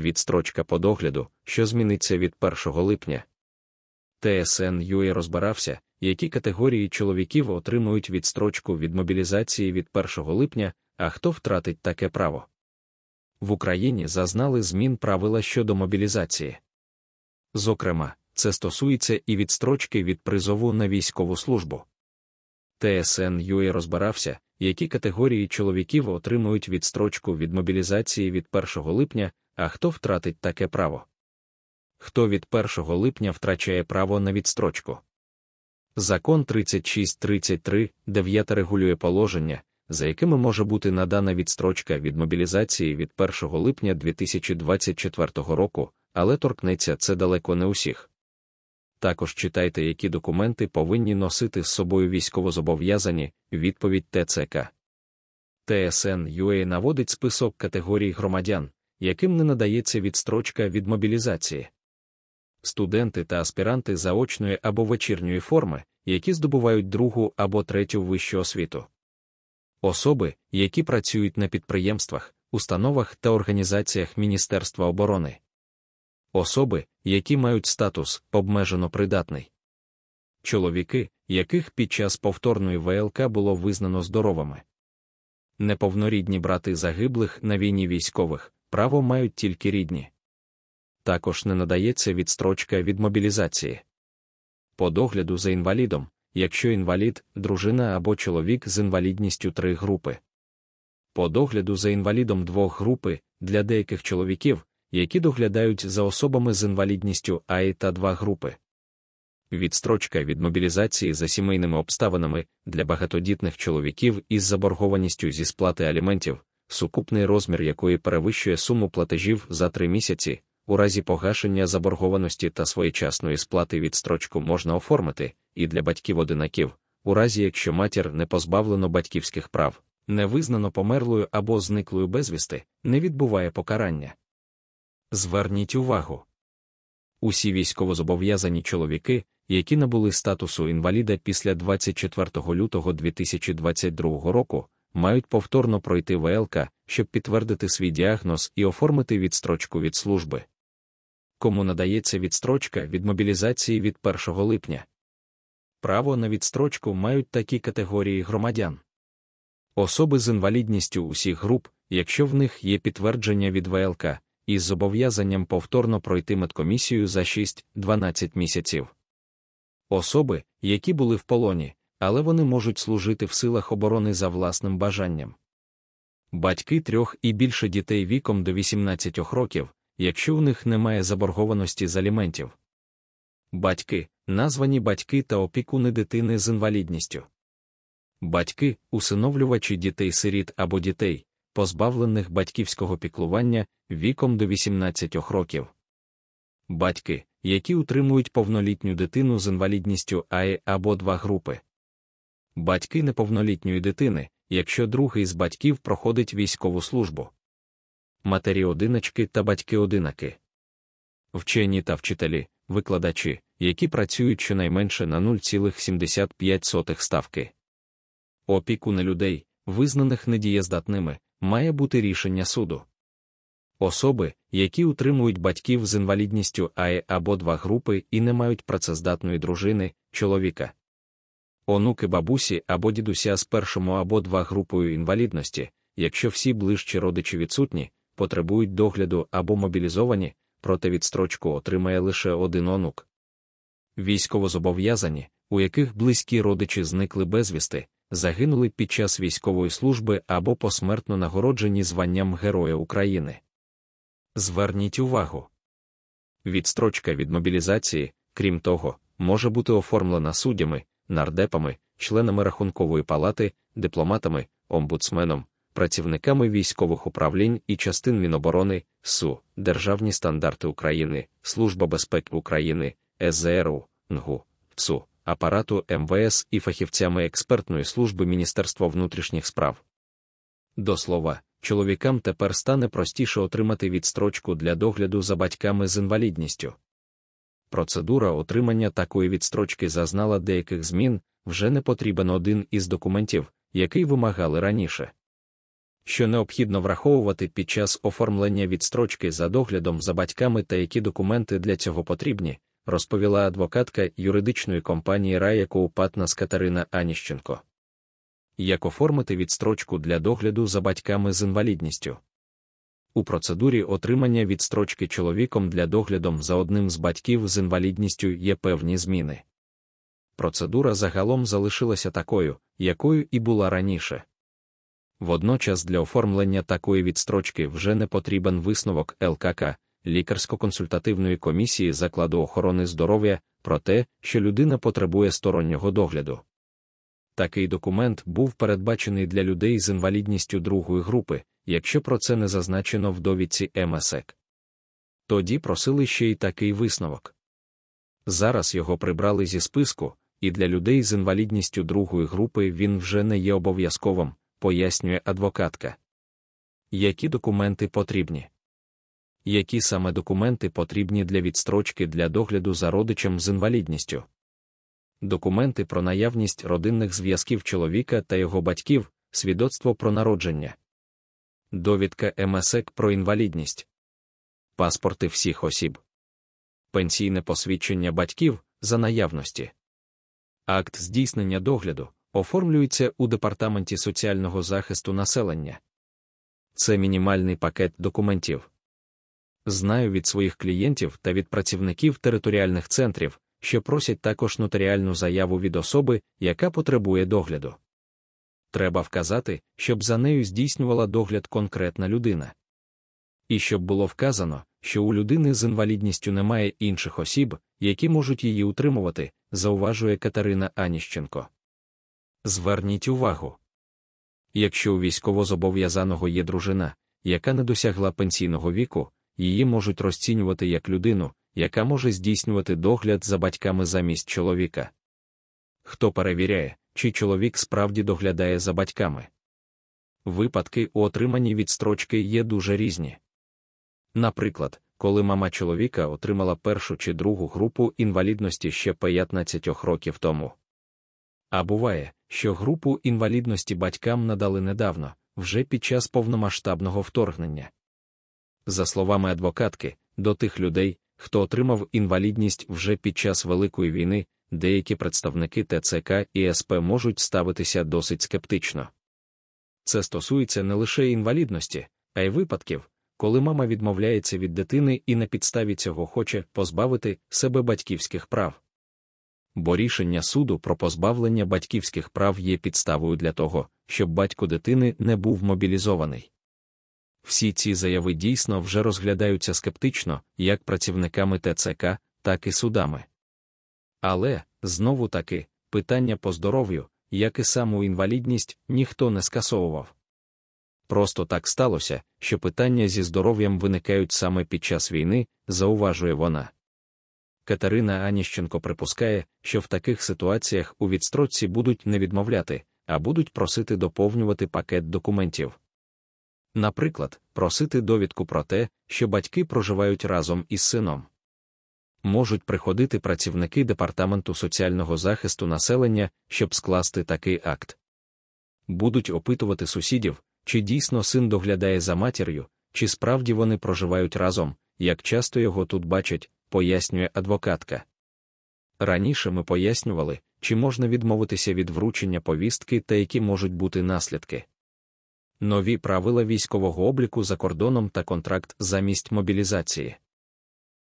відстрочка по догляду, що зміниться від 1 липня. ТСН ЮЕ розбирався, які категорії чоловіків отримують відстрочку від мобілізації від 1 липня, а хто втратить таке право. В Україні зазнали змін правила щодо мобілізації. Зокрема, це стосується і відстрочки від призову на військову службу. ТСН ЮЕ розбирався, які категорії чоловіків отримують відстрочку від мобілізації від 1 липня, а хто втратить таке право? Хто від 1 липня втрачає право на відстрочку? Закон 3633 9 регулює положення, за якими може бути надана відстрочка від мобілізації від 1 липня 2024 року, але торкнеться це далеко не усіх. Також читайте, які документи повинні носити з собою військовозобов'язані відповідь ТЦК. ТСН ЮЕ наводить список категорій громадян, яким не надається відстрочка від мобілізації. Студенти та аспіранти заочної або вечірньої форми, які здобувають другу або третю вищу освіту. Особи, які працюють на підприємствах, установах та організаціях Міністерства оборони. Особи, які мають статус обмежено придатний. Чоловіки, яких під час повторної ВЛК було визнано здоровими, неповнорідні брати загиблих на війні військових, право мають тільки рідні. Також не надається відстрочка від мобілізації. По догляду за інвалідом, якщо інвалід, дружина або чоловік з інвалідністю три групи. По догляду за інвалідом двох групи для деяких чоловіків, які доглядають за особами з інвалідністю А і та два групи. Відстрочка від мобілізації за сімейними обставинами для багатодітних чоловіків із заборгованістю зі сплати аліментів, сукупний розмір якої перевищує суму платежів за три місяці, у разі погашення заборгованості та своєчасної сплати відстрочку можна оформити, і для батьків-одинаків, у разі якщо матір не позбавлено батьківських прав, не визнано померлою або зниклою безвісти, не відбуває покарання. Зверніть увагу. Усі військовозобов'язані чоловіки, які набули статусу інваліда після 24 лютого 2022 року, мають повторно пройти ВЛК, щоб підтвердити свій діагноз і оформити відстрочку від служби. Кому надається відстрочка від мобілізації від 1 липня. Право на відстрочку мають такі категорії громадян. Особи з інвалідністю усіх груп, якщо в них є підтвердження від ВЛК, із зобов'язанням повторно пройти медкомісію за 6-12 місяців. Особи, які були в полоні, але вони можуть служити в силах оборони за власним бажанням. Батьки трьох і більше дітей віком до 18 років, якщо у них немає заборгованості з аліментів. Батьки названі батьки та опікуни дитини з інвалідністю. Батьки, усиновлювачі дітей-сиріт або дітей, позбавлених батьківського піклування віком до 18 років. Батьки, які утримують повнолітню дитину з інвалідністю АІ або два групи батьки неповнолітньої дитини, якщо другий з батьків проходить військову службу, матері одиначки та батьки одинаки, вчені та вчителі, викладачі, які працюють щонайменше на 0,75 ставки. Опіку на людей, визнаних недієздатними, має бути рішення суду. Особи, які утримують батьків з інвалідністю АЕ або два групи і не мають працездатної дружини, чоловіка, онуки бабусі або дідуся з першому або два групою інвалідності, якщо всі ближчі родичі відсутні, потребують догляду або мобілізовані, проте відстрочку отримає лише один онук. Військовозобов'язані, у яких близькі родичі зникли безвісти, загинули під час військової служби або посмертно нагороджені званням Героя України. Зверніть увагу. Відстрочка від мобілізації, крім того, може бути оформлена суддями, нардепами, членами рахункової палати, дипломатами, омбудсменом, працівниками військових управлінь і частин Міноборони, СУ, Державні стандарти України, Служба безпеки України, СЗРУ, е НГУ, СУ, апарату МВС і фахівцями експертної служби Міністерства внутрішніх справ. До слова, чоловікам тепер стане простіше отримати відстрочку для догляду за батьками з інвалідністю процедура отримання такої відстрочки зазнала деяких змін, вже не потрібен один із документів, який вимагали раніше. Що необхідно враховувати під час оформлення відстрочки за доглядом за батьками та які документи для цього потрібні, розповіла адвокатка юридичної компанії Раяко Патнас Катерина Аніщенко. Як оформити відстрочку для догляду за батьками з інвалідністю? у процедурі отримання відстрочки чоловіком для доглядом за одним з батьків з інвалідністю є певні зміни. Процедура загалом залишилася такою, якою і була раніше. Водночас для оформлення такої відстрочки вже не потрібен висновок ЛКК, лікарсько-консультативної комісії закладу охорони здоров'я про те, що людина потребує стороннього догляду. Такий документ був передбачений для людей з інвалідністю другої групи, якщо про це не зазначено в довідці МСЕК. Тоді просили ще й такий висновок. Зараз його прибрали зі списку, і для людей з інвалідністю другої групи він вже не є обов'язковим, пояснює адвокатка. Які документи потрібні? Які саме документи потрібні для відстрочки для догляду за родичем з інвалідністю? документи про наявність родинних зв'язків чоловіка та його батьків, свідоцтво про народження, довідка МСЕК про інвалідність, паспорти всіх осіб, пенсійне посвідчення батьків за наявності. Акт здійснення догляду оформлюється у Департаменті соціального захисту населення. Це мінімальний пакет документів. Знаю від своїх клієнтів та від працівників територіальних центрів, що просять також нотаріальну заяву від особи, яка потребує догляду. Треба вказати, щоб за нею здійснювала догляд конкретна людина. І щоб було вказано, що у людини з інвалідністю немає інших осіб, які можуть її утримувати, зауважує Катерина Аніщенко. Зверніть увагу. Якщо у військовозобов'язаного є дружина, яка не досягла пенсійного віку, її можуть розцінювати як людину, яка може здійснювати догляд за батьками замість чоловіка. Хто перевіряє, чи чоловік справді доглядає за батьками? Випадки у отриманні відстрочки є дуже різні. Наприклад, коли мама чоловіка отримала першу чи другу групу інвалідності ще 15 років тому. А буває, що групу інвалідності батькам надали недавно, вже під час повномасштабного вторгнення. За словами адвокатки, до тих людей, хто отримав інвалідність вже під час Великої війни, деякі представники ТЦК і СП можуть ставитися досить скептично. Це стосується не лише інвалідності, а й випадків, коли мама відмовляється від дитини і на підставі цього хоче позбавити себе батьківських прав. Бо рішення суду про позбавлення батьківських прав є підставою для того, щоб батько дитини не був мобілізований. Всі ці заяви дійсно вже розглядаються скептично як працівниками ТЦК, так і судами. Але, знову таки, питання по здоров'ю, як і саму інвалідність, ніхто не скасовував. Просто так сталося, що питання зі здоров'ям виникають саме під час війни, зауважує вона. Катерина Аніщенко припускає, що в таких ситуаціях у відстрочці будуть не відмовляти, а будуть просити доповнювати пакет документів. Наприклад, просити довідку про те, що батьки проживають разом із сином. Можуть приходити працівники Департаменту соціального захисту населення, щоб скласти такий акт. Будуть опитувати сусідів, чи дійсно син доглядає за матір'ю, чи справді вони проживають разом, як часто його тут бачать, пояснює адвокатка. Раніше ми пояснювали, чи можна відмовитися від вручення повістки та які можуть бути наслідки нові правила військового обліку за кордоном та контракт замість мобілізації.